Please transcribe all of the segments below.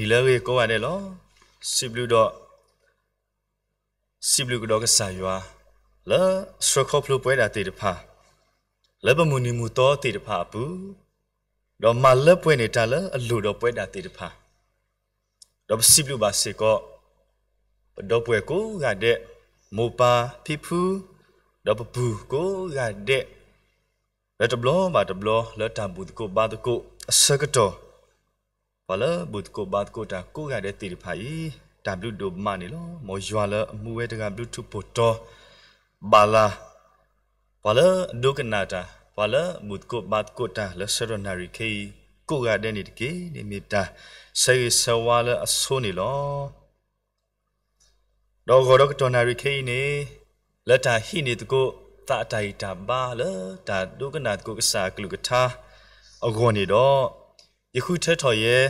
နီလရေကိုဝနဲ့လောစီဘလူဒေါစီဘလူဒေါကဆာယွာလာစရခေါပလူပွဲတာတေတဖာလဘမူနီမူတော်တေတဖာပူတော့မလပွင့်နေတာလအလူတော့ပွဲတာတေတဖာတော့စီဘလူပါစေကောပတော့ပွဲကိုကတဲ့မောပါဖိဖူတော့ဘူးကိုကတဲ့လက်တဘလောမတဘလောလက်တံဘူးကိုဘာတကိုအစကတော့ဘလဘုတ်ကိုဘတ်ကိုတာကိုရတဲ့တိဖိုင် w do mani lo mo jwala mu we daga bluetooth poto bala bala do kanata bala mut ko bat ko ta la seronari ke ko ga de ni ke ni mi ta sai sawala aso ni lo do go do tonari ke ni la ta hi ni to ko ta tai ta ba la ta do kanat ko sa klu ka tha အဂေါနေတော့ယခုထဲထော်ရဲ့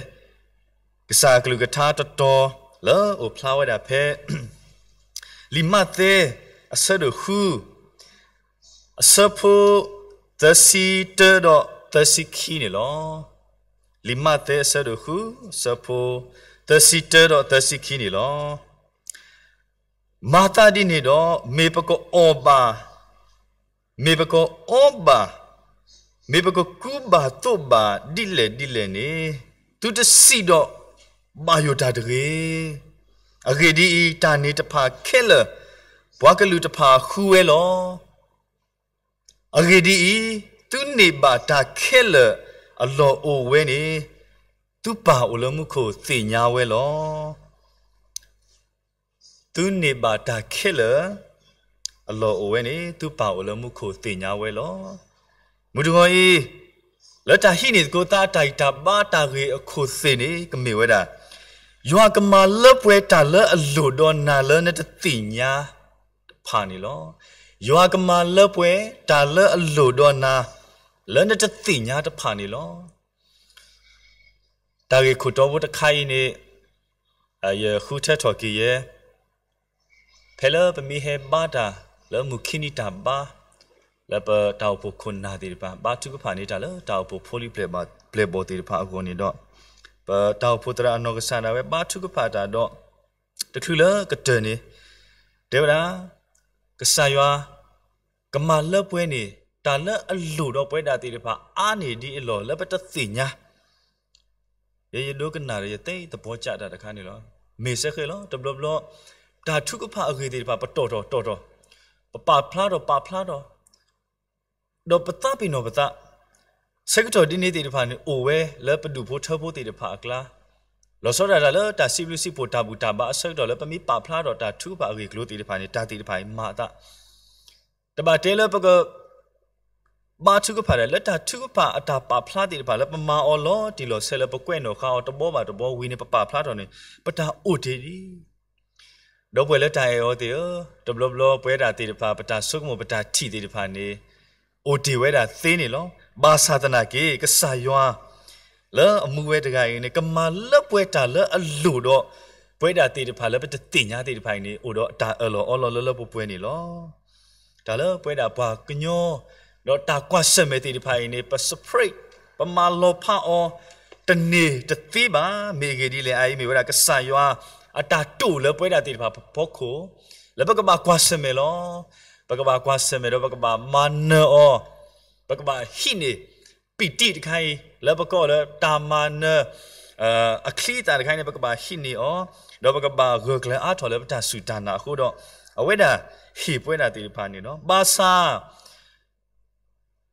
ကစားကလူကထာတတော်လောအိုဖလာဝဒဖဲလီမတ်သေးအဆဒခုအဆဖိုသစီတတော်သစီခီနေလောလီမတ်သေးအဆဒခုဆဖိုသစီတတော်သစီခီနေလောမာတာဒီနေတော့မေပကောအောပါမေပကောအောပါမေဘကကူဘာတုဘာဒီလေဒီလေနေသူတစီတော့ဘာယိုတာတကေအဂေဒီတာနေတဖာခဲလဘွားကလူတဖာခူဝဲလောအဂေဒီသူနေပါတာခဲလအလောအိုဝဲနေသူပါအိုလမှုခိုစေညာဝဲလောသူနေပါတာခဲလအလောအိုဝဲနေသူပါအိုလမှုခိုစေညာဝဲလောမူဒုံဤလတဟိနေကိုတာတိုက်တာပါတာရေအခုစင်နေကမေဝဒယောကမလပွဲတာလအလိုတော်နာလနဲ့တိညာဖာနေလောယောကမလပွဲတာလအလိုတော်နာလနဲ့တိညာတဖာနေလောတာရေခုတော်ဘုတခိုင်နေအယခုထက်တော်ကြီးရဲ့ဖဲလပမီဟေပါတာလမုခိနီတာပါလပတောက်ဖို့ခွန်နာတိပါဘာတုကဖာနေတာလတောက်ဖို့ဖိုလီပလေဘပလေဘောတိပါအကုန်နေတော့ပတောက်ဖို့တရအနောကဆန်တာပဲဘာတုကဖာတာတော့တခုလကတနေဒေဗလာကဆာယွာကမလပွဲနေတာလအလူတော့ပွဲတာတိပါအာနေဒီအလောလပတသိညာရေရဒုကနာရေတိတ်တဘောကြတာတခါနေလောမေဆက်ခဲလောတဘလဘလဒါထုကဖအခေတိပါပတော်တော်တော်တော်ပပဖလာတော့ပဖလာတော့တော့ပတပင်တော့ပတစက်တော်ဒီနေ့တေတဖာနေအိုဝဲလပဒူဖို့ထဖို့တေတဖာကလားလောစောရလာလတာစီဘလူစီပိုတာဘူးတာဘာအစက်တော်လပမီပါဖလာတော်တာထူပါရေဂလိုတေတဖာနေတာတေတဖာမာတာတပါတဲလပကဘာသူကဖာလက်တာသူကဖာအတာပါဖလာတေတဖာလပမာအော်လောဒီလောဆဲလပကွဲ့နော်ခါတဘောပါတဘောဝီနေပပါဖလာတော်နေပတာအိုတေဒီတော့ပွဲလက်တာရောတေတဘလဘလပွဲတာတေတဖာပတာဆုကမပတာထီတေတဖာနေအိုတီဝဲတာသင်းနေလောပါသာသနာကေကဆာယွာလောအမှုဝဲတကရင်နေကမာလက်ပွဲတာလအလူတော့ပွဲတာတေတဖာလက်ပတင်ညာတေတဖိုင်နေအိုတော့တာအလောအလောလလပပွဲနေလောဒါလပွဲတာဘွာကညောတော့တာကွာဆက်မဲတေတဖိုင်နေပစပရိတ်ပမာလောဖအောတနေတသိပါမေဂေဒီလေအိုင်မေဝရကဆာယွာအတာတူလပွဲတာတေတဖာဘောခိုလဘကမာကွာဆက်မဲလောပကဘာကွာဆမေရောပကဘာမနအောပကဘာဟိနေပီတိတခိုင်လဘကောလတာမနအခလီတာတခိုင်နေပကဘာဟိနေအောတော့ပကဘာဂကလအာထော်လပတာဆူတနာခုတော့အဝိဒါဟိပွဲတာတိဖာနေနော်ပါစာ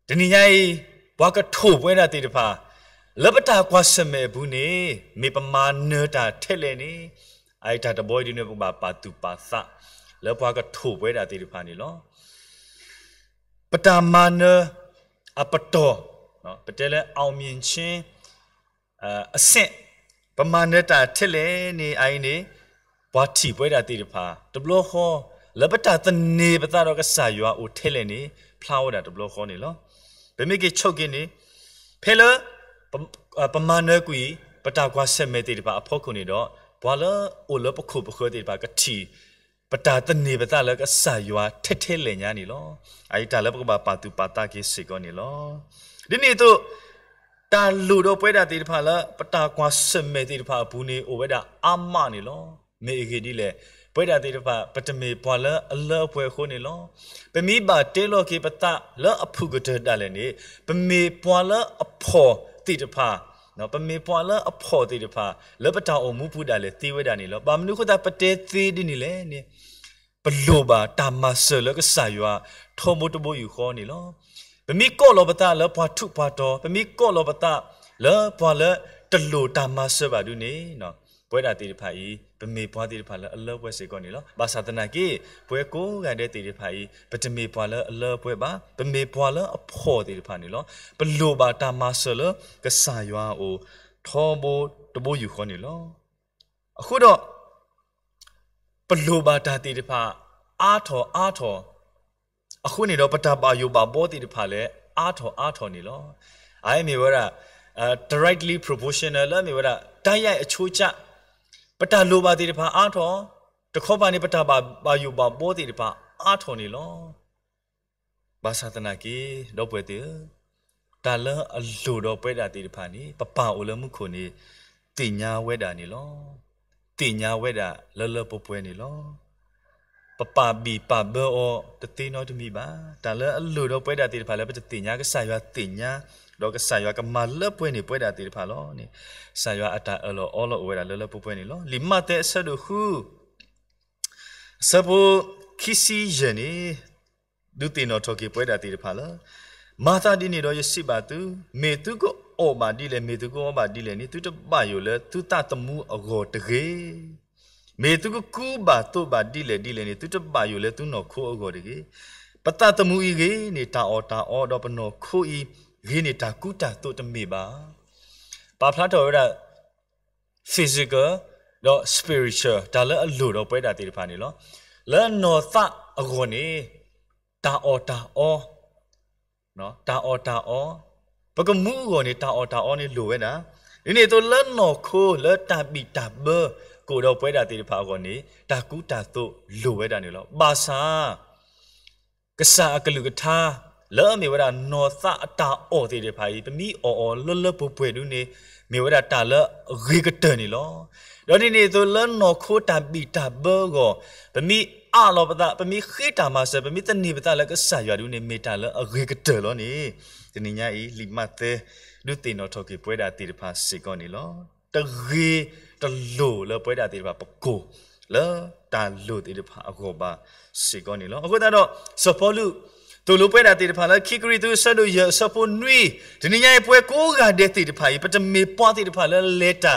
ဒနိညာယဘွားကထိုးပွဲတာတိတဖာလပတာကွာဆမေဘူးနေမေပမာနတာထဲ့လေနေအိုက်တာတဘွိုးဒီနေပကဘာပါတူပါသလောဘကထိုပွဲတာတိရဖာနေလောပတာမနအပတောနော်ပတဲလဲအောင်မြင်ခြင်းအအဆင့်ပမာဏတာထက်လဲနေအိုင်းနေဘွားတီပွဲတာတိရဖာတဘလဟောလဘတာတနေပတာတော့ကဆာရွာအိုထဲလဲနေဖလာဝတာတဘလဟောနေလောဘမိကေချုပ်ကင်းနေဖဲလပမာဏကွီပတာကွာဆက်မဲတိတပါအဖို့ခုနေတော့ဘွာလအိုလပခုပခွတိတပါကတီပတာတနေပတာလကဆာယွာထဲထဲလေညာနီလောအိုက်တာလပကဘာပါတူပါတာကေစေကောနီလောဒီနေ့တို့တာလူတော့ပွဲတာတေတဖာလပတာကွာစမေတေတဖာဘူးနေအိုဝဲတာအာမနီလောမေအေဂီဒီလေပွဲတာတေတဖာပတမေပွာလအလပွဲခိုးနေလောပမိပါတေလောကေပတာလအဖုကတတလည်းနေပမေပွာလအဖော်တေတဖာနော်ပမေပွာလာအဖို့တိတဖာလပတာအမှုဖူတာလေသေဝဒာနေလောပါမနုခတာပတဲသေးဒီနေလေနေဘလောပါတာမဆလကဆာယွာထောမတဘယူခေါနေလောပမိကောလောပတာလဘွာထုဘွာတော်ပမိကောလောပတာလဘွာလတလူတာမဆဘဒုနေနော်ဘွဲတာတိတဖာဤမေဘွားတိဖာလအလောပွဲစေကောနေလောဘာသာတနာကေဘွဲကိုကန်တဲ့တိဖာဤပတမေဘွာလအလောပွဲပါပမေဘွာလအဖို့တိဖာနေလောဘလိုပါတာမဆလကဆာယွာအိုထောဘတဘယူခေါနေလောအခုတော့ဘလိုပါတာတိဖာအာထောအာထောအခုနေတော့ပတပါယောပါဘောတိဖာလဲအာထောအာထောနေလောအဲမြေဝရ directly proportional လဲမြေဝရတိုက်ရိုက်အချိုးကျပတလိုပါတိတဖာအာထောတခောပါနေပတပါပါယူပါပိုးတိတဖာအာထောနေလောဘာသာတနာကေတော့ပွဲတေတလအလိုတော့ပွဲတာတိတဖာနေပပအိုလမှုခုနေတင်ညာဝဲတာနေလောတင်ညာဝဲတာလလပပွဲနေလောပပဘီပဘောတတိနောတမိပါတလအလိုတော့ပွဲတာတိတဖာလည်းပတင်ညာကဆာရွာတင်ညာလောကဆာယောကမလပွေနေပွေတာတေဖာလောနေဆာယောအတာအလောအောလောဝေတာလောလပွပွေနေလောလီမတဲ့ဆဒခုစဘခီစီယနေဒုတိနောထောကေပွေတာတေဖာလောမာသာဒီနေတော့ယစီပါသူမေသူကိုအော်မာဒီလေမေသူကိုအော်မာဒီလေနေသူတပယောလေသူတတမှုအဂောတကေမေသူကကူဘာတုဘာဒီလေဒီလေနေသူတပယောလေသူနော်ခိုးအဂောတကေပတတမှုဤကေနေတာအော်တာအော်တော့ပနော်ခိုးဤရေးနေတာကုတာတို့တမေပါပါဖလာတော်ရ physical တော့ spiritual ဒါလည်းအလိုတော့ပွဲတာတေတဖာနေလောလဲနော်သအကုန်နေတာအော်တာအော်နော်တာအော်တာအော်ပကမှုအကုန်နေတာအော်တာအော်နေလိုပဲနာဒီနေ့တော့လဲနော်ခိုးလဲတာဘီတာဘကိုတော့ပွဲတာတေတဖာအကုန်နေတာကူတာတို့လိုပဲတာနေလောပါစာကဆာအကလူကထားလောမေဝရနောသအတာအော်သေးတယ်ဖာကြီးတမိအော်အော်လွတ်လွတ်ပွပွေနူးနေမေဝရတာလရေကတနီလောလောနေနေသူလောနောခိုတာပိတာဘောကိုတမိအာလောပဒပမိခေတာမဆပမိတနေပဒလကဆာရွာဒူနေမေတာလရေကတလောနေတနိညာဤလီမတ်သေးဒုတိနောထောကေပွဲတာတိတဖာစေကောနီလောတရေတလိုလပွဲတာတိတဖာပကိုလောတာလိုတိတဖာအကောပါ စေကောနီလောအခုတတော့စဖောလူတူလူပွဲတာတေတဖာလာခိကရီသူဆတ်လို့ရဆပွန်နွီဒီနေ့ညရဲ့ပွဲကိုကတဲ့တေတဖာရေပတမေပွားတေတဖာလာလက်တာ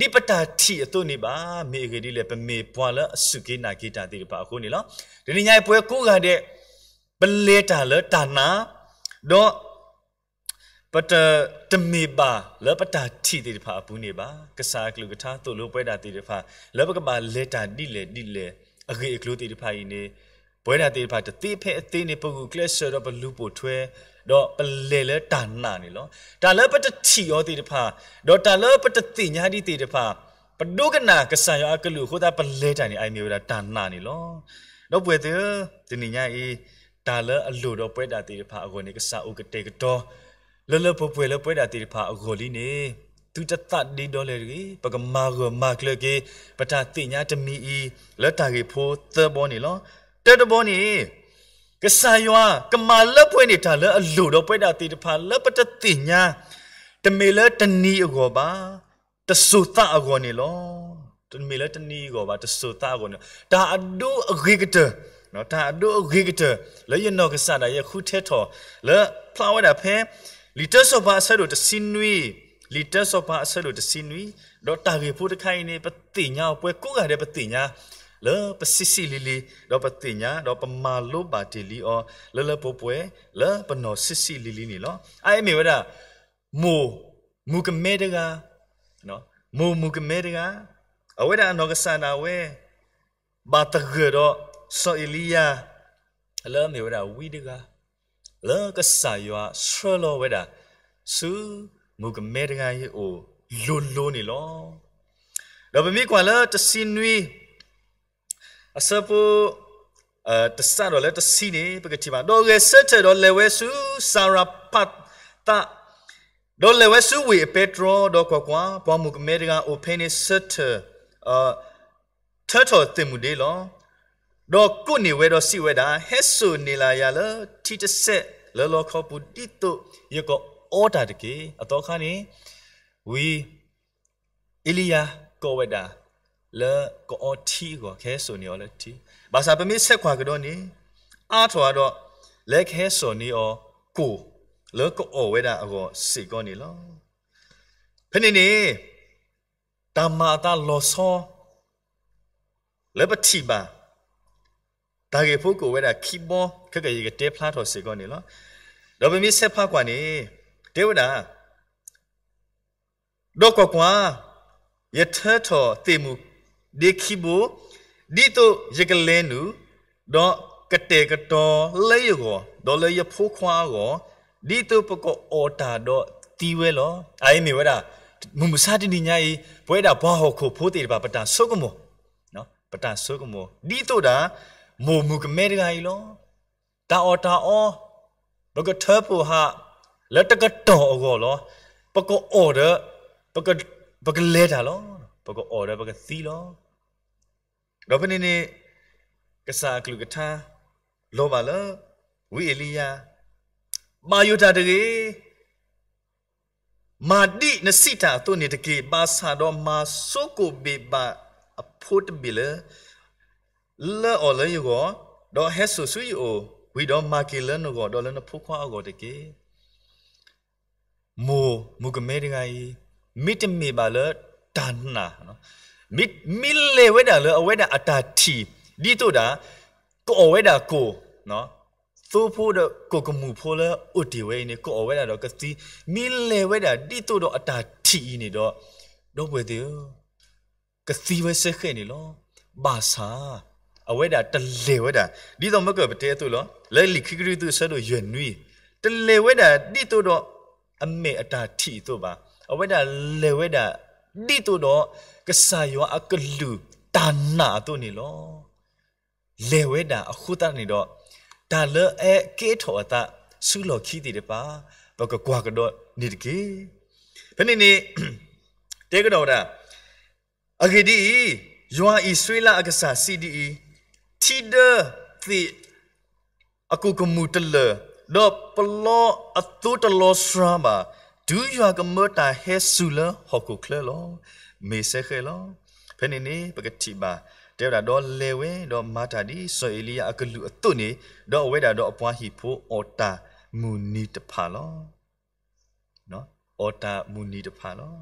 ဒီပတာတီအတုန်နေပါမေဂရီလေပမေပွားလာအစုကေနာကေတာတေတဖာအခုနေလားဒီနေ့ညရဲ့ပွဲကိုကတဲ့ပလက်တာလာတာနာတော့ပတတမေပါလပတာတီတေတဖာဘူးနေပါကစားကလူကထာတူလူပွဲတာတေတဖာလပကမာလက်တာဒီလေဒီလေအဂေကလူတေတဖာဤနေဘွဲနာတေဖာတတိဖဲအသေးနေပုဂ္ဂိုလ်ကလက်ဆရဘလူပိုထွဲတော့ပလေလဲတာနာနေလောတာလဲပတတိရောတေတဖာတော့တာလဲပတတိညာတိတေတဖာပဒုကနာကဆန်ရောအကလူဟိုတာပလေတိုင်နေအိုင်မျိုးတာတာနာနေလောတော့ပွဲတေဒီနေညာအေးတာလဲအလူတော့ပွဲတာတေတဖာအကိုနေကဆာဥကတေကတော့လဲလဲပပွဲလဲပွဲတာတေတဖာအကိုလီနေသူတသဒီဒေါ်လာကြီးပကမာရမာကလကေပတာတိညာတမီဤလတာကေဖိုးသဘောနေလောတဲ့တဘောနေကဆာယွာကမာလက်ပွဲနေတာလဲအလိုတော့ပွဲတာတီတဖာလက်ပတတိညာတမေလဲတနီအကောပါတဆုသအကောနေလောတမေလဲတနီအကောပါတဆုသအကောနေဒါအဒုအဂိကတနော်ဒါအဒုအဂိကတလဲယနောကဆာဒါယခုထဲတော်လဲဖလာဝဒါဖဲလီတာဆိုပါဆဲတို့တစင်နွီလီတာဆိုပါဆဲတို့တစင်နွီတော့တာဂေဖို့တခိုင်နေပတိညာပွဲကိုကတဲ့ပတိညာလေပစစ်စီလီလီတော့ပတိညာတော့ပမာလိုပါတီလီအောလလပပွဲလေပနောစစ်စီလီလီနီလောအဲ့မေဝဒမူမူကမဲတကနော်မူမူကမဲတကအဝေဒနောကဆနာဝဲဘာတဂရောဆောအီလီယာလေမေဝဒဝီတကလေကဆာယောဆရလောဝဲတာစူမူကမဲတကရေအိုလိုလိုနေလောတော့ဗမိကွာလာတစင်နွီအစပူအဲတဆတော့လဲတစီနေပကတိပါတော့ရဲဆက်တယ်တော့လဲဝဲစုစာရာပတ်တာတော့လဲဝဲစုဝေပက်ထရောတော့ကွာကွာဘောမှုကမေတကာအိုဖင်းနေဆက်တယ်အာထထော်တင်မှုဒေးလောတော့ကိုနေဝဲတော့စီဝဲတာဟက်ဆူနေလာရလားတီတဆက်လောလောခေါပူတီတုယကောအော်တာတကေအတော်ခါနေဝီအီလီယာကောဝဲတာလေကိုအတီကိုခဲဆိုနေော်လေတီဘာသာပမေဆက်ခွာကတော့နေအားထွာတော့လေခဲဆိုနေော်ကိုလေကိုအဝဲတာအကောစေကောနေလောဖနေနေတမာတာလောဆောလေပတိပါတာကေဖို့ကိုဝဲတာခီဘောခက်ခရေကတဲဖလားတော်စေကောနေလောတော့ပမေဆက်ဖကွာနေတေဝတာတော့ကွာယထထောတေမူ देखिबो दी तो यकलेनु दो कटे कटो लेयो दो ले फोखवा गो दी तो पको ओटा दो तीवे लो आई मी वरा मुमुसा दी न्याई पोएडा बाहो खो फोते बा पटा सोगमो नो पटा सोगमो दी तो दा मो मुक मेरगाई लो ता ओटा ओ बग थपो हा लटक टो गो लो पको ऑर्डर पक पक लेटा लो पको ऑर्डर पक सी लो ဂောပနိနေကဆာကလူကထာလောပါလဝိအလီယာမာယုတာတကေမာတိနစိတာသူနေတကေပါဆာတော့မာဆုကိုဘေပါအဖို့တဘီလလောအော်လေယောတော့ဟဲဆူဆူယိုဝီတော့မာကီလန်တော့ဒေါ်လန်ဖို့ခွာအော်တကေမိုမုကမဲတကကြီးမိတမေပါလတာနာနော်มิดมิลเลเวดาเลอเวดาอัตาทีดีตัวดาก็เอาเวดาโกเนาะသို့ဖို့တော့ကိုကမှုဖို့လဲဥတီဝဲနေကိုအဝဲလာတော့ကစီမီလေဝဲတာတိတို့တော့အတာထီနေတော့တော့ဝဲသေးကစီဝဲစခဲနေလောဘာသာအဝဲတာတလေဝဲတာဒီတော့မကပတဲသူလောလဲလီခိကရီသူဆတ်တို့ရွနွီတလေဝဲတာတိတို့တော့အမေအတာထီတို့ပါအဝဲတာလေဝဲတာတိတို့တော့ကဆာယောအကလူတာနာတို့နေလောလေဝဲတာအခုတနေတော့ဒါလဲအကေထောတာဆူလောခီတီတပါဘကကွာကတော့နေတကေဖနေနေတေကတော်တာအဂဒီယောအီဆွေလာအက္ကစာစီဒီအီတီဒသီအကုကမူတလတော့ပလောအတူတလောစရာမာဒူယောကမတာဟဲဆူလဟော်ကုကလလောမေဆခဲလောဖဲနေနေပကတိပါတဲ့ဒါတော့လေဝဲတော့မာတာဒီဆိုအီလီယာအကလူအသွနေတော့ဝဲတာတော့အပွားဟီဖို့အော်တာမူနီတဖာလောနော်အော်တာမူနီတဖာလော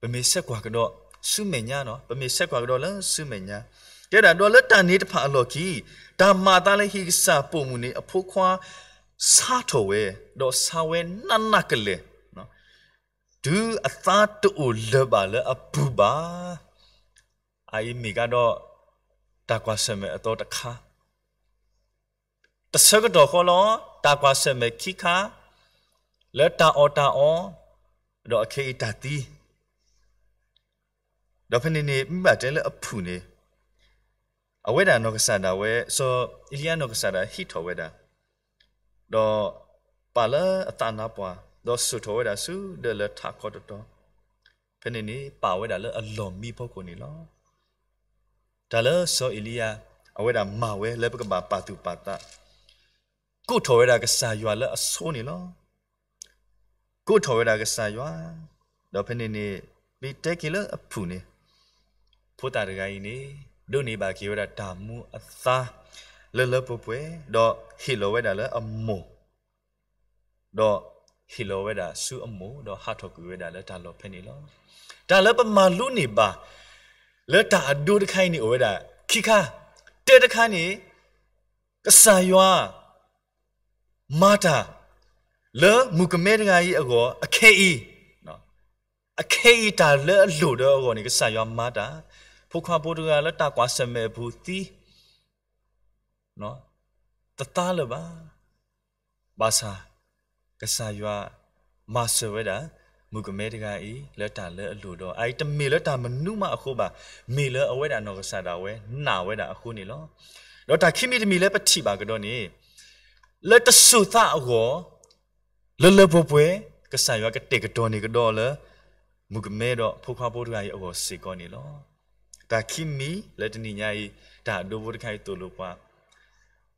ပမေဆက်ကွာကတော့စုမေညာနော်ပမေဆက်ကွာကတော့လဲစုမေညာတဲ့ဒါတော့လက်တန်နေတဖာအလော်ကီဒါမာတာလဲဟီစာပုံမူနေအဖို့ခွာစာတော်ဝဲတော့စာဝဲနတ်နတ်ကလေးဒူအသာတူလဘလအပူပါအိုင်မီကတော့တာကွာဆမဲအတော်တခါတဆကတော့ခေါ်လောတာကွာဆမဲခိခါလက်တာအော်တာအော်တော့အခေတတီတော့ဖနေနေမိဘတဲလအဖူနေအဝေဒနောကဆန္ဒဝဲဆိုအီလီယနောကဆန္ဒဟီထောဝဲတာတော့ပါလအတနာပွားดอสุโทเวดาสุเดลทาคอตโตเพนนี่ป่าเวดาเลอลอมมีพอคนนี่ลอดาเลโซอิลียาအဝဲတာမဝဲလဲပကဘာပါတူပါတာကိုထော်ရတာကစားရွာလဲအဆိုးနေလောကိုထော်ရတာကစားရွာတော့ဖနေနေမီတက်ကီလအဖူနေဖိုတာရဂိုင်းနေဒုန်နေပါကေရတာဒါမူအသာလဲလဲပပွဲတော့ဟီလိုဝဲတာလဲအမိုးတော့ဟီလိုဝဲတာဆူအမိုးတော့ဟာထော်ကွေးတာလဲဒါလောဖဲနေလောဒါလဲပမာလူနေပါလဲတာဒူတခိုင်းနေဝဲတာခိခါတဲတခိုင်းနေကဆာယွာမာတာလဲမူကမဲတကကြီးအကောအခဲဤနော်အခဲဤတာလဲလို့တော့အကောနေကဆာယွာမာတာဖုခါပိုတကလဲတာကွာဆမဲဘူးတီနော်တတလပါဘာသာကဆာရွာမာဆွေဒါမုကမဲတကဤလက်တာလဲအလိုတော့အိုက်တမေလက်တာမနုမအခုပါမေလအဝဲတာနော်ကဆာတာဝဲနာဝဲတာအခုနေလောလောတာခိမိတမီလဲပတိပါကတော့နေလက်တဆုသအောလလဘပွဲကဆာရွာကတေကတော့နေကတော့လဲမုကမဲတော့ဖုခွားပိုးတကဤအောစေကောနေလောတာခိမီလက်တနိညာဤဒါဒိုဘိုတခိုင်တူလို့ပွား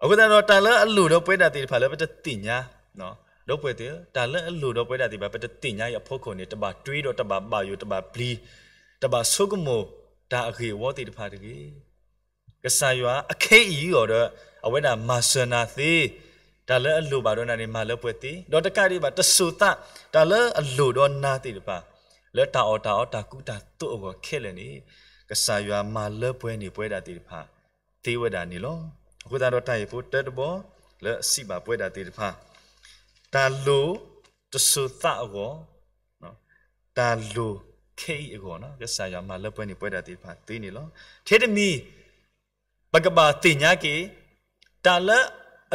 အခုတော့တာလဲအလိုတော့ပွဲတာတေဖာလဲပတတိညာနော်တော့ပွဲတဲ့တာလက်အလိုတော့ပွဲတာဒီပါပတတင်ညာရအဖို့ခုန်နေတပါတွေးတော့တပါပါယူတပါဘလီတပါဆုကမောဒါအခေဝတိတဖာတကြီးကဆာရွာအခဲဤရောတော့အဝဲတာမာဆနာသေးဒါလည်းအလိုပါတော့နာနေမှာလည်းပွဲတီတော့တကရီပါတဆူတဒါလည်းအလိုတော့နာတိတပါလက်တာအော်တာအော်တာကူတာတို့အော်ခဲလည်းနေကဆာရွာမှာလည်းပွဲနေပွဲတာတိတဖာသေးဝတာနေလို့အခုတော့တိုင်ဖို့တက်တဘောလက်စီပါပွဲတာတိတဖာဒါလိုတဆူတာအောနော်ဒါလိုခေအောနော်ကဆာရမလပွဲနေပွဲတာတိဖာသိနေလောထေတမီပကဘာတိညာကေတာလ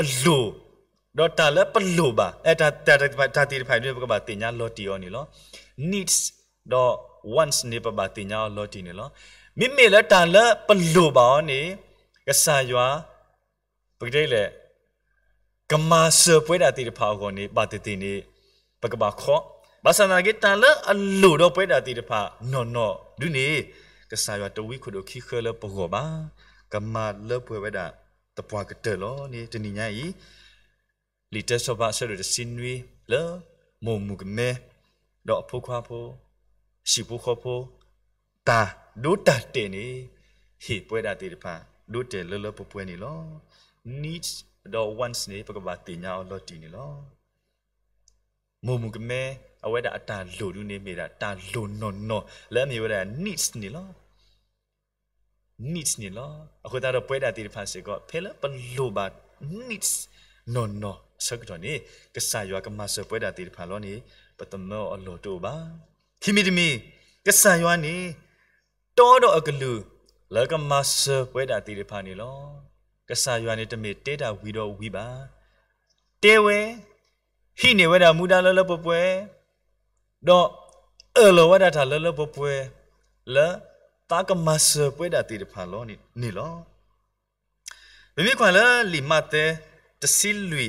အလိုတော့တာလပလိုပါအဲ့ဒါတာတာတိဖိုင်ပကဘာတိညာလော်တီယောနေလော needs တော့ once နေပဘာတိညာလော်တီနေလောမိမိလက်တာလပလိုပါနေကဆာရွာပကတိလေကမာဆပွဲတာတီတဖာကိုနေပါတတီနေပကပါခောဘာစနာကေတန်လအလူတော့ပွဲတာတီတဖာနော်နော်ဒုနေကစားရတဝိခုတို့ခိခဲလပဟောပါကမာလပွဲဝဲတာတပွားကတဲလောနေတနိညာဤလီတက်ဆောပါဆရတစင်ဝီလမုံမူကမဲတော့အဖိုးခွားဖို့ရှိဖို့ခေါ်ဖို့တာဒုတတဲနေဟေပွဲတာတီတဖာဒုတဲလလပပွဲနေလော needs တော့ once နေပကဘာတင်ညာလော်တီနေလောမုံမကမဲအဝဲတာအတာလိုလူနေမိတာတာလိုနော်နော်လဲမြေဝဲတာ needs နေလော needs နေလောအခုတော့ပွဲတာတီဖာစေကဖဲလပလိုဘာ needs နော်နော်စကတော်နေကဆာယောကမဆပွဲတာတီဖာလောနေပတမောအလိုတိုပါခိမီတမီကဆာယောနေတော်တော်အကလူလကမဆပွဲတာတီဖာနေလောကဆာရွာနေတမေတေတာဝီတော်ဝီပါတေဝဲဟိနေဝဒမူတာလလပပွဲတော့အလဝဒတာလလပပွဲလတာကမဆပွဲတာတိတဖာလောနေနေလောမိမိခွန်လလီမတဲတစီလူ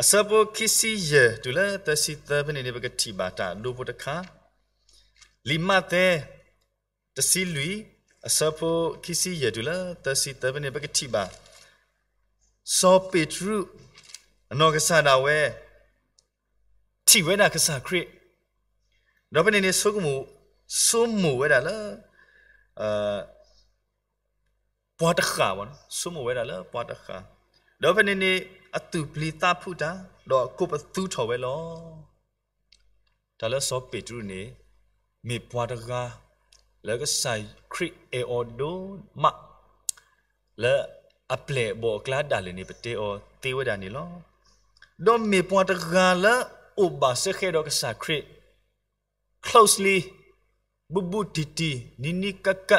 အစပိုခီစီယဒူလာတစီတဘနေနေပကတိဘာတာဒူပတခါလီမတဲတစီလူအစဖိုခိစီယဒူလာတစီတဘနေပကတိပါစောပေထရုအနောကဆာနာဝဲတိဝဲနာကဆာခရစ်တော့ဘနေနေဆုကမှုဆုမူဝဲတာလားအာပွားတခါဘောနော်ဆုမူဝဲတာလားပွားတခါတော့ဘနေနေအတူပလီတာဖုတာတော့ကိုပသူထော်ဝဲလောဒါလဲစောပေထရုနေမေပွားတကားแล้วก็ใส่คริเอออดูมะแล้วอัปเลบอกลาดาเลนี่ปเตอเตวดานี่ลอดอมมีปวตกาละอุบาเสเคดอกสาคริ closely บุบุติตินินิกะกะ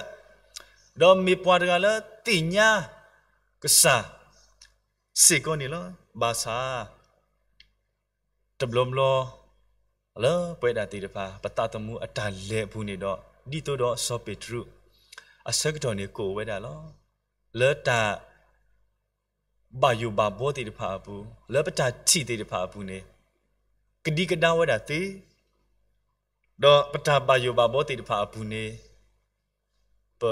ดอมมีปวตกาละติญากษาสิกอนี่ลอบาษาตบลมลอแล้วไปดาติตะพาปตะตะมูอัตตะเลบุนี่ดอกဒီတိုတော့စောပေထရုအဆက်တော်နေကိုဝဲတာလောလဲတာဘာယူဘာဘောတိတဖာဘူးလဲပတာချီတိတဖာဘူးနေကတိကတာဝဲတာသေးတော့ပတာဘာယူဘာဘောတိတဖာဘူးနေပ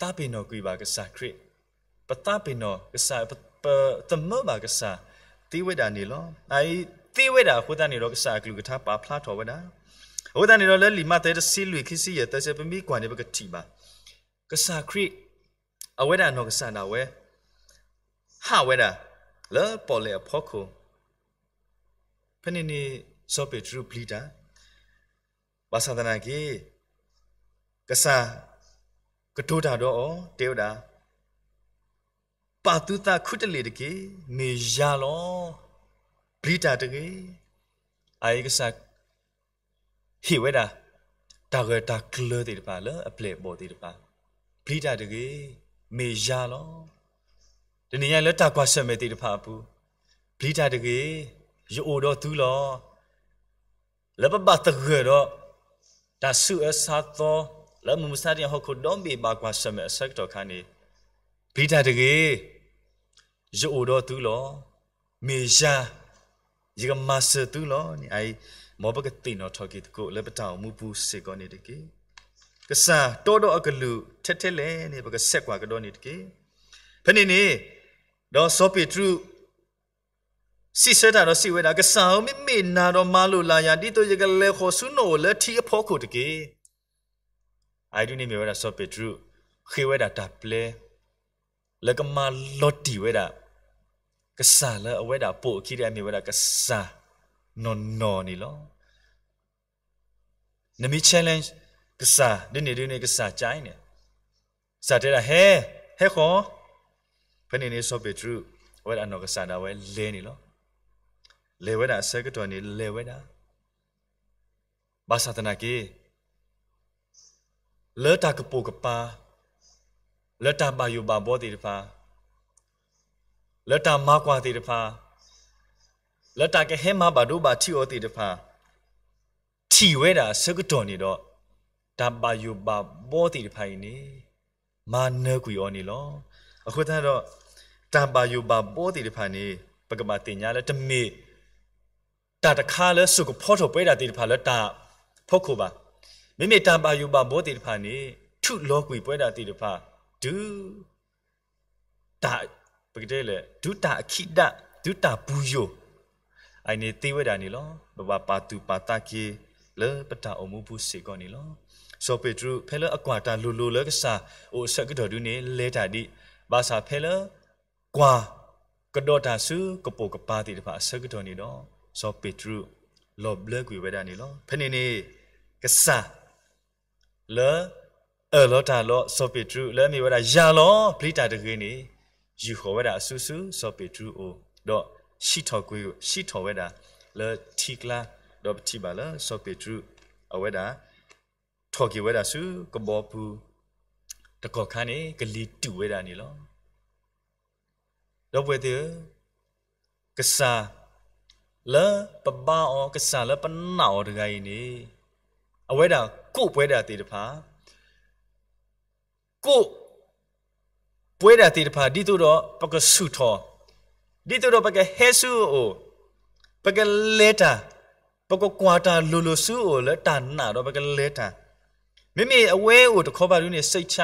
တာပင်တော်ကွေပါကစားခရစ်ပတာပင်တော်ကစားပသမဘာကစားတိဝဲတာနေလောအဲတိဝဲတာခုတန်နေတော့ကစားကလူကထားပါဖလားတော်ဝဲတာအိုဒန်နီရောလဲလီမတဲစီလွေခိစီရတဲပမီကွန်နေဘကတီပါကဆာခရစ်အဝဲတာနော်ကဆန်တာဝဲဟာဝဲတာလဲပေါ်လေဖောခုဖနေနေစောပေထရူပလီတာဘာသာဒနာကြီးကဆာကတိုးတာတော့ဩတေဝတာပါတုတာခုတလေတကေနေရလောပလီတာတကေအိုင်ကဆာဟိဝဲတာတာဂတာကလတဲ့ပါလားအပလက်ပေါ်တဲ့ပါဘလီတာတကေမေယာလောဒီနေရလက်တာကွာဆက်မဲ့တဲ့ပါဘူးဘလီတာတကေရိုတော့သူလောလပပတခေတော့ဒါဆူအဆာတော့လမမစတဲ့ဟခုဒုံးဘေဘာကွာဆက်မဲ့ဆက်တော့ခါနေဘလီတာတကေရိုတော့သူလောမေယာဒီကမဆတူလောနေအိုင်မောဘကတိနော်ထော်ကီတကိုလေပတောင်မူပူစေကောနေတကေကဆာတောတော့အကလူထက်ထက်လဲနေပကဆက်ကွာကတော့နေတကေဖနေနေတော့စောပေထရုစီစတာတော့စီဝဲတာကဆာမေမေနာတော့မလိုလာရတိတို့ရကလေခေါ်ဆုနိုလက်တီအဖို့ကိုတကေအိုင်ဒူနေမေဝဲတာစောပေထရုခေဝဲတာတပလဲလကမလော်တီဝဲတာကဆာလအဝဲတာပို့ခိတဲ့မေဝဲတာကဆာနော်နော်နေလောနမီ challenge ကစားဒီနေ့ဒီနေ့ကစားကြိုင်းနေစားတဲ့ဟဲဟဲခေါ်ဖနေနေဆော့ပေထရူဝဲအနော်ကစားတာဝဲလဲနေလောလေဝဲတာဆက်ကတော်နေလေဝဲတာဘာသာတနာကေလဲတာကပိုကပါလဲတာဘာယူဘာဘောတိတဖာလဲတာမကွာတိတဖာလတကဟဲမဘာဒိုဘာချီအိုတီတဖာချီဝဲတာစကတော်နေတော့ဒါပါယူပါဘောတီတဖိုင်နေမာနကွေော်နေလောအခုတန်းတော့ဒါပါယူပါဘောတီတဖန်နေပကမာတင်ညာလဲတမေတာတခါလဲစုကဖောထောပွဲတာတီတဖာလဲတာဖောက်ခုပါမိမိတာပါယူပါဘောတီတဖန်နေထုလောကွေပွဲတာတီတဖာဒူတာပကတဲ့လေဒူတာအခိဒဒူတာဘူးယိုအိုင်နေတိဝဲဒါနီလောဘဘပါတူပါတာကေလေပတာအမှုပုစေကောနီလောစောပေတရုဖဲလအကွာတာလူလူလကစာအိုဆက်ကတော်ဒူနေလဲတာဒီဘာသာဖဲလကွာကဒေါ်တာစုကပိုကပါတိတပါဆက်ကတော်နေတော့စောပေတရုလောဘလကွေဝဲဒါနီလောဖဲနေနေကစာလေအလောတာလောစောပေတရုလဲမီဝဲဒါယာလောပလိတာတကေနေယူခေါ်ဝဲဒါအဆူဆူစောပေတရုအိုတော့ရှိထော်ကွေးရှိထော်ဝဲတာလေတီကလာတော့တီပါလားစောပေထရူအဝဲတာထော်ကီဝဲတာစုကဘောပူတကောခန်းနေဂလီတူဝဲတာနေလောတော့ဝဲတဲ့ကဆာလေပဘာအောကဆာလေပနာအောတကိုင်းနေအဝဲတာကို့ပွဲတာတေတဖာကို့ပွဲတာတေတဖာဒီတို့တော့ပကဆုထော်ဒီတူတော့ပကဟေဆူအိုပကလေတာပကကွာတာလူလူဆူအိုလဲတာနာတော့ပကလေတာမိမိအဝဲအိုတခေါ်ပါလူနေစိတ်ချ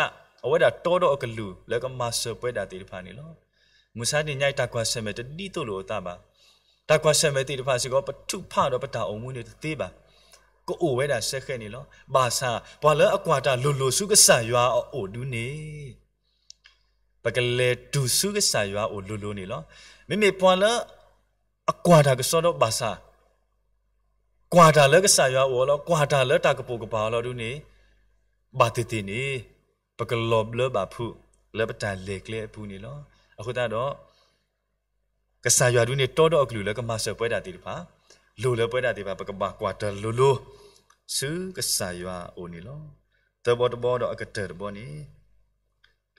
အဝဲတာတော်တော့အကလူလဲကမဆပွဲတာတေတဖာနေလောမူစာနေညိုက်တာကွာဆမဲတတိတူလို့အတာပါတာကွာဆမဲတေတဖာစီကောပထုဖတော့ပတာအုံမွေးနေသေးပါကိုအိုဝဲတာဆက်ခဲနေလောဘာသာဘာလဲအကွာတာလူလူဆူကဆာရွာအိုဒူးနေပကလေဒူဆူကဆာရွာအိုလူလူနေလောမိမိပွန်လအကွာတာကစောတော့ဘာသာကွာတာလည်းကစားရောလောကွာတာလည်းတာကပူကပါလောတို့နေဘာတတိနေပကလောဘလဘဖုလည်းပတန်လေကလေဘူးနေလောအခုတော့ကစားရောတို့နေတော်တော့အကလူလည်းကမဆပွဲတာတိတပါလိုလည်းပွဲတာတိပါပကပါကွာတာလိုလိုစူးကစားရောအိုနေလောတဘောတဘောတော့အကတဲ့ဘောနေ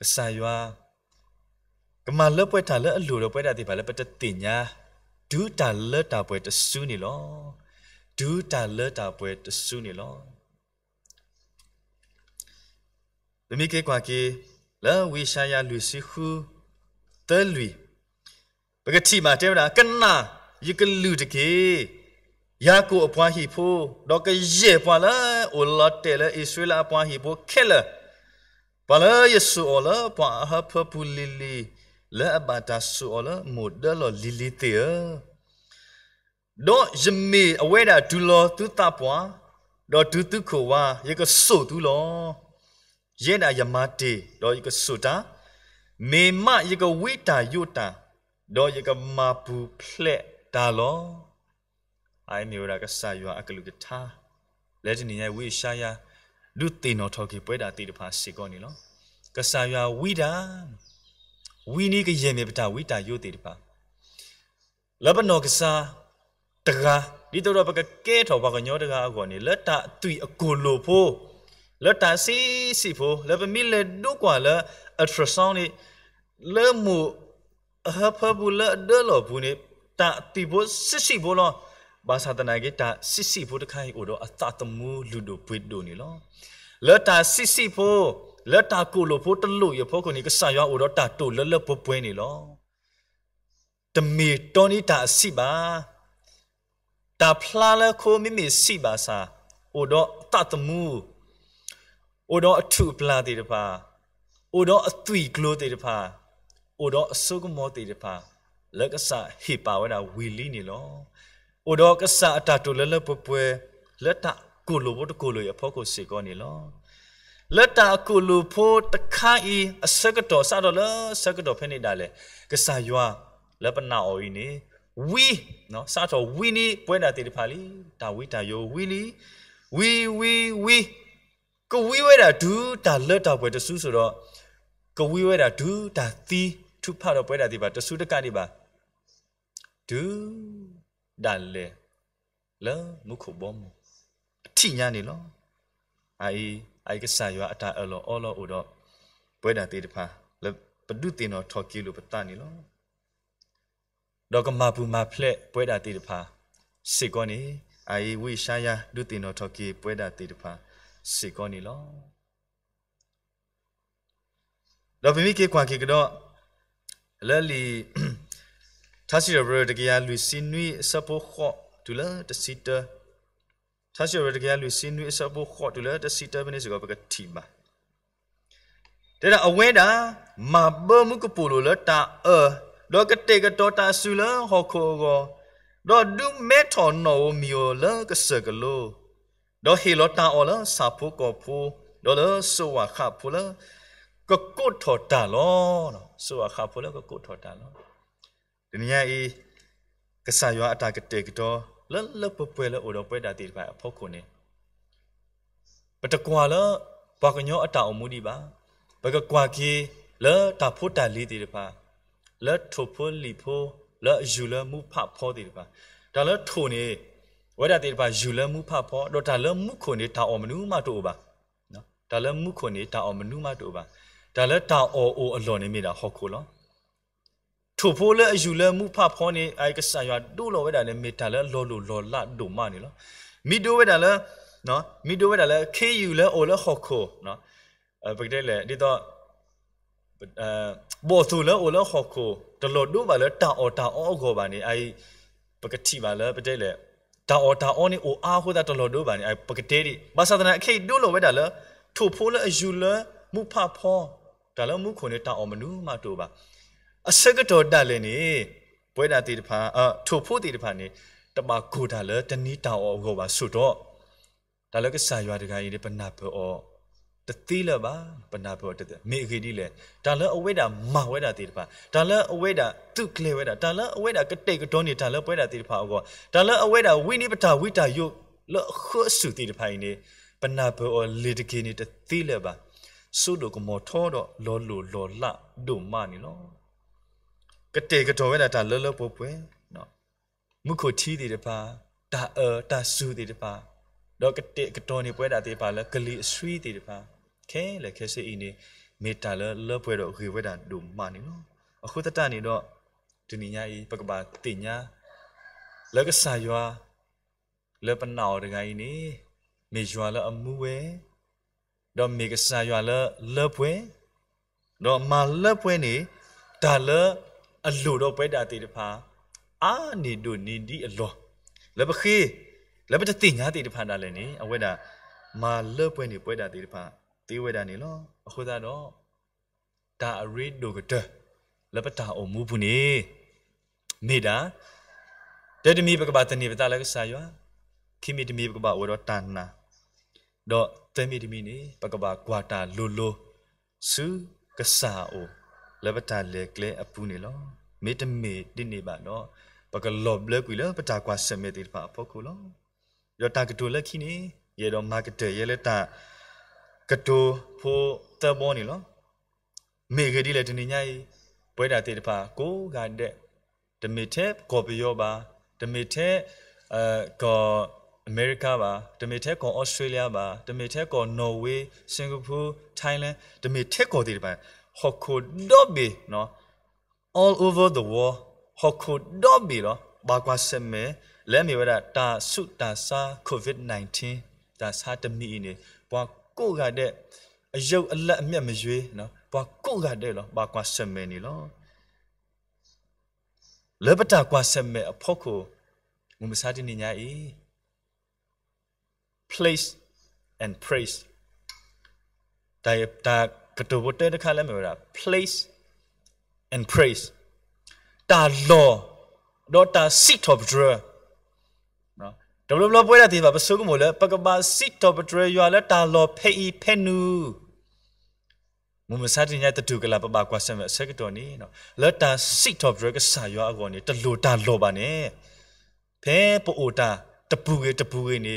ကစားရောကမလပွဲတာလအလိုတော့ပွဲတာတိပါလပတတိညာဒူတာလတာပွဲတဆူးနေလောဒူတာလတာပွဲတဆူးနေလောလမိကေကွာကေလဝီရှာယလူစီခုတဲလူပကတိမာတဲရာကနာယကလူတကေယာကိုအပွားဟိဖိုးတော့ကရေပွားလာအိုလတ်တဲလဣသရေလအပွားဟိဖိုးခဲလပါလာယေဆူအော်လပွားဟပပူလီလီ la abata suola modelo lilitia do jemi aweda dulo tu tapwa do tu tu ko wa ye ko so tu lo ye na yamate do ye ko so ta me ma ye ko wita yota do ye ko ma bu phle ta lo ai mi ora ka sa yo akalu ka tha le ni ye we sha ya လူတင်တော်ထော်ကေပွဲတာတိတဖာစေကောနေလောကဆာရွာဝိတာဝီနီကရေမေပတာဝိတာယိုတေတပါလဘနောကစာတကာဒီတော့ဘကကဲထောဘကညောတကာအကောနေလက်တာအသွီအကိုလိုဖို့လက်တာစီစီဖို့လဘမီလက်ဒုကွာလအထရဆောင်းနေလဲမူအဟဖဘူးလက်ဒလောဘူးနေတာတိဘစစ်စီဘောလောဘာသာတနာကေတာစစ်စီဖို့တခိုင်အိုတော့အသတမူလူတို့ဘွေ့တို့နေလောလက်တာစစ်စီဖို့လက်တာကိုလိုဖို့တလို့ရဖို့ကိုနေကဆာရွာအိုတော့တာတိုလလပွပွနေလောတမေတော်နေတာစီပါတာဖလာလခိုမိမိစီပါစာအိုတော့တတမှုအိုတော့အထုပလာတေတပါအိုတော့အသွီဂလိုတေတပါအိုတော့အဆုကမောတေတပါလက်ကဆာဟေပါဝနာဝီလီနေလောအိုတော့ကဆာအတာတိုလလပွပွလက်တာကိုလိုဖို့တကိုလိုရဖို့ကိုစေကောနေလောလတကုလူဖို့တခိုင်ဤအစကတော်စတော်လစကတော်ဖိနေတာလေကဆာယွာလပနာအိုဤနေဝီနော်စတော်ဝီနီပွဲတာတေတဖာလီဒါဝီတာယောဝီလီဝီဝီဝီကဝီဝဲတာဒူးဒါလတ်တာပွဲတဆူဆိုတော့ကဝီဝဲတာဒူးဒါသီထုဖတော့ပွဲတာဒီပါတဆူတကနေပါဒူးဒါလေလမုခုဘုံအထညာနေလောအာဤအိုက်ကဆာယောအတာအလောအောလောအိုတော့ဘွဲ့တာတေတဖာပဒုတင်တော်ထော်ကီလိုပတနေလောတော့ကမာပူမာဖလက်ဘွဲ့တာတေတဖာစေကောနေအိုင်ဝိရှာယာဒုတင်တော်ထော်ကီဘွဲ့တာတေတဖာစေကောနေလောတော့မိမိကေကွာကေကတော့လဲလီသစီရဘရတကရလူစင်နွီစပိုခောဒူလာတစီတာถ้าเชื่อว่าแกลุซินวิสับบุขอดูแลแต่สิตาเป็นสิ่งก็เป็นทีมาแต่ถ้าเอาไว้ด่ามาเบอร์มุกปูรุแล้วตาเออดอกเตกตัวตาสุแล้วหอกโคก็ดอกดูเมทอนโนมิโอแล้วก็เสกโลดอกเฮลตาออแล้วสาพุกอพูดอกแล้วสวาขาพูแล้วก็กดถอดตาล้อสวาขาพูแล้วก็กดถอดตาล้อဒီနေရာဤကဆာယောအတာကတေကတော်လလပပွဲလအိုတော့ပွဲတာတိတခိုင်အဖို့ခုနေပတကွာလဘကညောအတောင်မူဒီပါဘကကွာကေလတာဖို့တာလေးတိတပါလထုဖို့လီဖို့လယူလမှုဖဖို့တိတပါဒါလထုနေဝဒတိတပါယူလမှုဖဖို့တော့ဒါလမှုခုနေတာအော်မနူးမတို့ပါနော်ဒါလမှုခုနေတာအော်မနူးမတို့ပါဒါလတာအော်အိုအလွန်နေမိတာဟောခုလောထုဖိုးလဲအယူလဲမှုဖဖောနေအိုက်ကဆာရွာတို့လောဝဲတာလဲမေတာလဲလောလိုလောလဒုမနေလောမီဒိုဝဲတာလဲနော်မီဒိုဝဲတာလဲ KU လဲ O လဲဟော်ခိုနော်အပကတဲ့လဲဒီတော့အဘောသူလဲ O လဲဟော်ခိုတလောတို့ပါလဲတာအော်တာအော်ခေါ်ပါနေအိုက်ပကတိပါလဲပတဲ့လဲတာအော်တာအော်နေအိုအားဟိုတာတလောတို့ပါနေအိုက်ပကတဲ့ဒီဘာသာနာအခေတို့လောဝဲတာလဲထုဖိုးလဲအယူလဲမှုဖဖောဒါလဲမှုခုန်တာအော်မနူးမတူပါအစကတော်တက်လည်းနေဘွဲတာတေတဖာအထိုဖို့တေတဖာနေတမကိုတာလည်းတနီးတောင်အောင်ကိုပါဆုတော့ဒါလည်းကစားရွာတကကြီးတွေပနာဘောတတိလပါပနာဘောတမေခေတိလေဒါလည်းအဝိဒါမဝဲတာတေတဖာဒါလည်းအဝိဒါသူကလေဝဲတာဒါလည်းအဝိဒါကတိတ်ကတော်နေဒါလည်းပွဲတာတေတဖာအောဒါလည်းအဝိဒါဝိနိပတာဝိတာယုလခုစုတေတဖာနေပနာဘောလေတကေနေတတိလပါဆုတို့ကမောထောတော့လောလောလောလတို့မနီလောကတေကတော်ဝဲတာလောလောပေါ်ပွေနော်မုခိုတီဒီတပါတာအတာဆူဒီတပါတော့ကတေကတော်နေပွဲတာတေပါလကလီအဆွီဒီတပါခဲလေခဲစီအင်းနေမေတာလလောပွဲတော့ခေဝဲတာဒုမာနေနော်အခုတတနေတော့ဒီနေညာဤပကပါတင်ညာလကဆာယွာလပနာော်တကိုင်းနေမေယွာလအမှုဝဲတော့မေကဆာယွာလလပွဲတော့မာလပွဲနေဒါလအလိုတော့ပဲတာတေတဖာအာနေတို့နေဒီအလောလဘခေလဘတတိငါတေတဖာတာလည်းနေအဝဲတာမာလပွဲနေပွဲတာတေတဖာတေဝဲတာနေလောအခုသာတော့ဒါအရိတို့ကတလဘတာအမူဘူးနေမေတာတတမီပကပတနေပတာလည်းဆာယောခိမီတမီပကပဝရတန်နာတော့တမီတမီနေပကပကွာတာလိုလိုစုကဆာအိုလဘတာလေကလေအပူနေလောမေတမေတိနေပါနော်ပကလောဘလကွေလပတာကွာဆမေတိပါဖို့ခုလောရတာကတိုလက်ခိနေရေတော့မာကတ်ရဲလက်တာကတိုဖိုတဘောနေလောမေကတိလက်တနေညာဤပွဲတာတေတပါကိုကန်တဲ့တမေထဲကော်ပီယောပါတမေထဲအဲကော်အမေရိကပါတမေထဲကော်ဩစတြေးလျပါတမေထဲကော်နော်ဝေးစင်ကာပူထိုင်းလန်တမေထဲကော်တေတပါဟော်ကိုဒော့ဘီနော် all over the world ဟခုဒေါ်ဘီရဘာကွာဆမ်မဲလဲမီဝရတာဆုတာစာ covid-19 ဒါစာတမီနေဘွာကိုကတဲ့အယုတ်အလက်အမျက်မရွေးနော်ဘွာကိုကတဲ့လောဘာကွာဆမ်မဲနေလောလဲပတာကွာဆမ်မဲအဖို့ကိုမမစားတင်နေညာဤ place and praise ဒါဒါကတူဘတဲတခါလဲမီဝရ place and praise တာလောတော့တာ seat of draw နော်ဒဘလဘလပွဲတဲ့ဒီမှာပစုကမို့လဲပကပါ seat of draw ရွာလဲတာလောဖေးဖဲနူမမစားတင်ရတတူကလာပပကွာဆက်မဲ့ဆက်တော်နေနော်လက်တာ seat of draw ကစာရွာအကုန်နေတလိုတာလောပါနဲ့ဖဲပိုတာတပူကေတပူကေနေ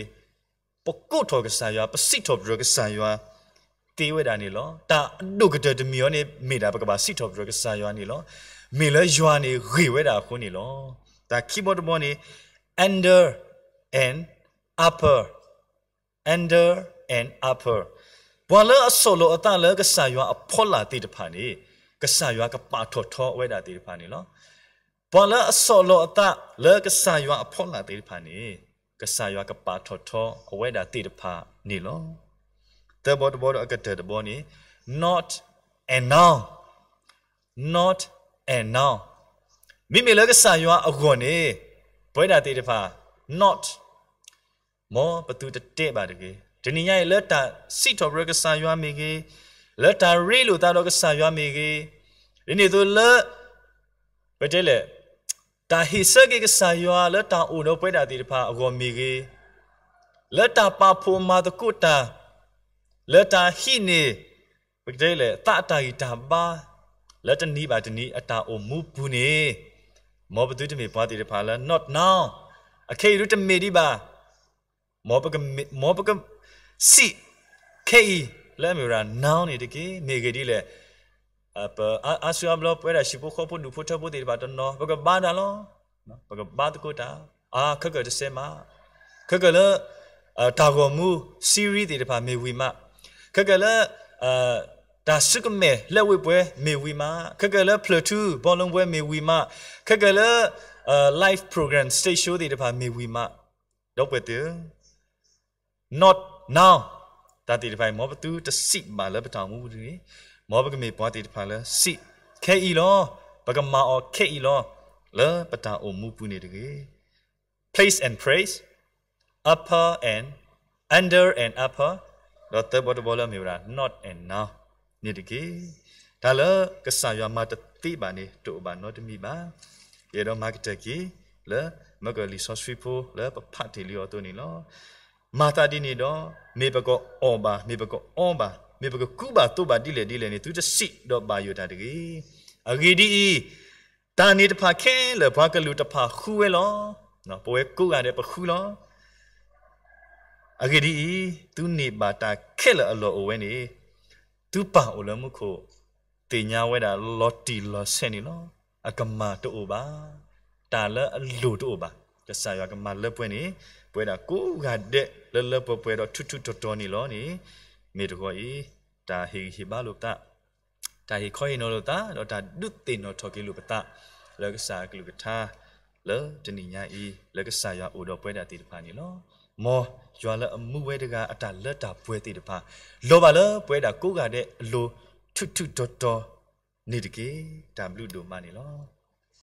ပကုတ်တော်ကစာရွာပစိတော်ဘရကစာရွာတေးဝဲတာနေလောတာအနုကတတမီယောနေမေတာပကပါစီတော်ပရကဆာယောနေလောမေလယွာနေဂေဝဲတာခုနေလောဒါ keyboard ဘောနေ under and upper under and upper ဘောလအဆောလအတလကဆာယောအဖောလာတေတဖာနေကဆာယောကပါထောထောဝဲတာတေတဖာနေလောဘောလအဆောလအတလကဆာယောအဖောလာတေတဖာနေကဆာယောကပါထောထောအဝဲတာတေတဖာနေလော the bot bot akata the boni not and now not and now မိမိလည်းကဆာရွာအကွန်နေဘွဲတာတေတဖာ not မောပသူတတဲ့ပါတကေဒီနေရရဲ့လက်တာစီတော်ဘရကဆာရွာမိကေလက်တာရီလို့တာတော့ကဆာရွာမိကေဒီနေသူလက်ဘတဲ့လေတာဟိဆကေကဆာရွာလက်တာအိုတော့ဘွဲတာတေတဖာအကွန်မိကေလက်တာပါဖိုမာတကုတာလတာဟိနေဘကတဲ့လေတာတာဟိတာပါလတနီပါတနီအတာအိုမူဘူးနေမောပတုတမေပွားတိရဖာလာ not now အခေရုတမေဒီပါမောပကမောပကစီခေလဲမီရာ now နေတကေနေကတိလေအပအဆူအဘလပွဲရရှိဖို့ခေါ်ဖို့နူဖို့ထဖို့တိရဖာတော့နော်ဘကဘာနာလောဘကဘာတကိုတာအာခကတစေမခကလအတာကောမူ series တိရဖာမေဝီမခက်ကလအဒါစကမေလက်ဝဲပွဲမေဝီမာခက်ကလပလတူဘောလုံးပွဲမေဝီမာခက်ကလအ live program stage show တွေတဖာမေဝီမာတော့ပဲတူ not now တာတီတဖိုင်မောပတူတစီမာလက်ပထောင်မှုတူမောပကမေပွားတီတဖာလဲစီခဲဤလောပကမာအော်ခဲဤလောလပတာအမှုပူနေတကေ place and praise upper and under and upper တော့တဘတ်ဘောလမြေရာ not enough နေတကေဒါလကဆာရမတတိပါနေတူပါနော်တမိပါရေတော့ marketer ကြီးလမကလီဆော့စဖီဖိုလပပတ်တီလီတော့နေလောမာတာဒီနေတော့မေဘကောအောပါမေဘကောအောပါမေဘကကူပါတူပါတိလေတိလေနေသူတစီတော့ပါယူတာတကေအဂီဒီတာနေတဖခဲလဘကလူတဖခူဝဲလောနော်ပွဲကုကတဲ့ပခူလောအဂဒီသူနေပါတာခဲလအလောအဝဲနေသူပါအလမှုခုတင်ညာဝဲတာလော်တီလော်ဆန်နီလောအကမာတို့ပါတာလအလူတို့ပါကဆာရကမာလပွင့်နေပွဲတာကိုကတဲ့လလပပွဲတော့ထွထွတော်တော်နေလောနေမေတကောဤတာဟီဟီပါလို့တာတာဟီခေါ်ရင်တော့တာတော့တာဒုတင်တော့ထော်ကီလို့ပတာလကဆာကလူကထားလတနိညာဤလကဆာရအိုတော့ပွဲတာတိတဖာနေလောမောရွာလအမှုဝဲတကအတလက်တာပွဲတိတပါလောပါလပွဲတာကိုကတဲ့အလိုထွတ်ထွတ်တော်တော်နေတကေ W တို့မနေလော